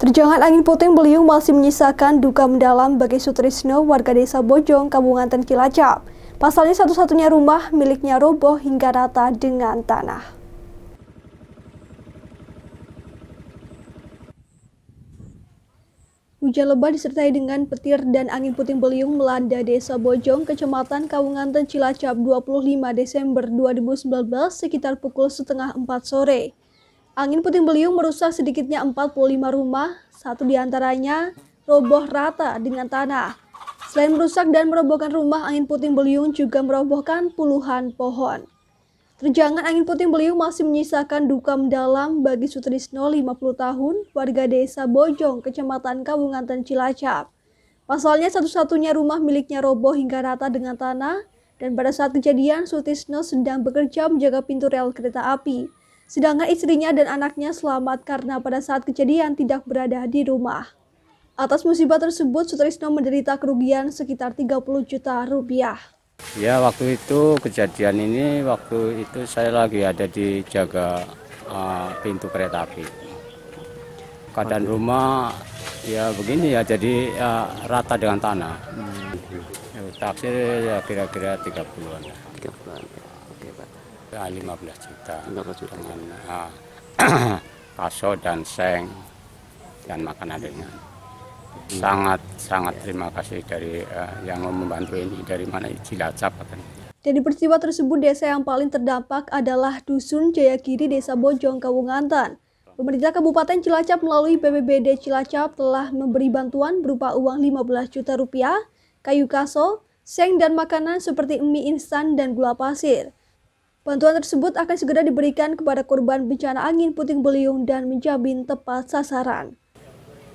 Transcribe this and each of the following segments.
Terjangan angin puting beliung masih menyisakan duka mendalam bagi Sutrisno warga desa Bojong, Kabupaten Cilacap. Pasalnya satu-satunya rumah miliknya roboh hingga rata dengan tanah. Hujan lebat disertai dengan petir dan angin puting beliung melanda desa Bojong, kecamatan Kawunganten, Cilacap 25 Desember 2019 sekitar pukul setengah 4 sore. Angin puting beliung merusak sedikitnya 45 rumah, satu diantaranya roboh rata dengan tanah. Selain merusak dan merobohkan rumah, angin puting beliung juga merobohkan puluhan pohon. Terjangan angin puting beliung masih menyisakan duka mendalam bagi Sutrisno 50 tahun, warga desa Bojong, kecamatan Kabungantan Cilacap. Pasalnya satu-satunya rumah miliknya roboh hingga rata dengan tanah, dan pada saat kejadian Sutisno sedang bekerja menjaga pintu rel kereta api. Sedangkan istrinya dan anaknya selamat karena pada saat kejadian tidak berada di rumah. Atas musibah tersebut, Sutrisno menderita kerugian sekitar 30 juta rupiah. Ya, waktu itu kejadian ini, waktu itu saya lagi ada di jaga uh, pintu kereta api. Keadaan rumah ya begini ya, jadi uh, rata dengan tanah. Hmm. Taksir ya kira-kira 30-an. 30-an ya, nah, 15 juta 15 juta dengan uh, ah, kaso dan seng dan makanan ringan hmm. sangat sangat terima kasih dari uh, yang membantu ini dari mana Cilacap katanya dan di peristiwa tersebut desa yang paling terdampak adalah Dusun Jayakiri Desa Bojong Kawungantan. Pemerintah Kabupaten Cilacap melalui BPBD Cilacap telah memberi bantuan berupa uang 15 juta rupiah, kayu kaso, seng dan makanan seperti mie instan dan gula pasir. Bantuan tersebut akan segera diberikan kepada korban bencana angin puting beliung dan menjamin tepat sasaran.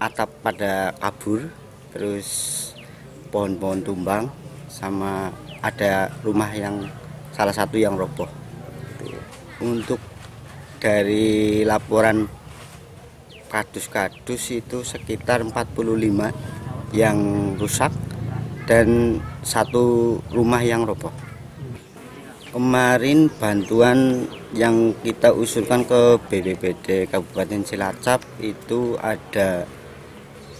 Atap pada kabur, terus pohon-pohon tumbang, sama ada rumah yang salah satu yang roboh. Untuk dari laporan kadus-kadus itu sekitar 45 yang rusak dan satu rumah yang roboh kemarin bantuan yang kita usulkan ke BPBD Kabupaten Cilacap itu ada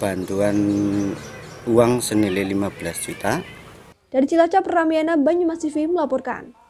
bantuan uang senilai 15 juta. Dari Cilacap, Ramiana Banyumas TV melaporkan.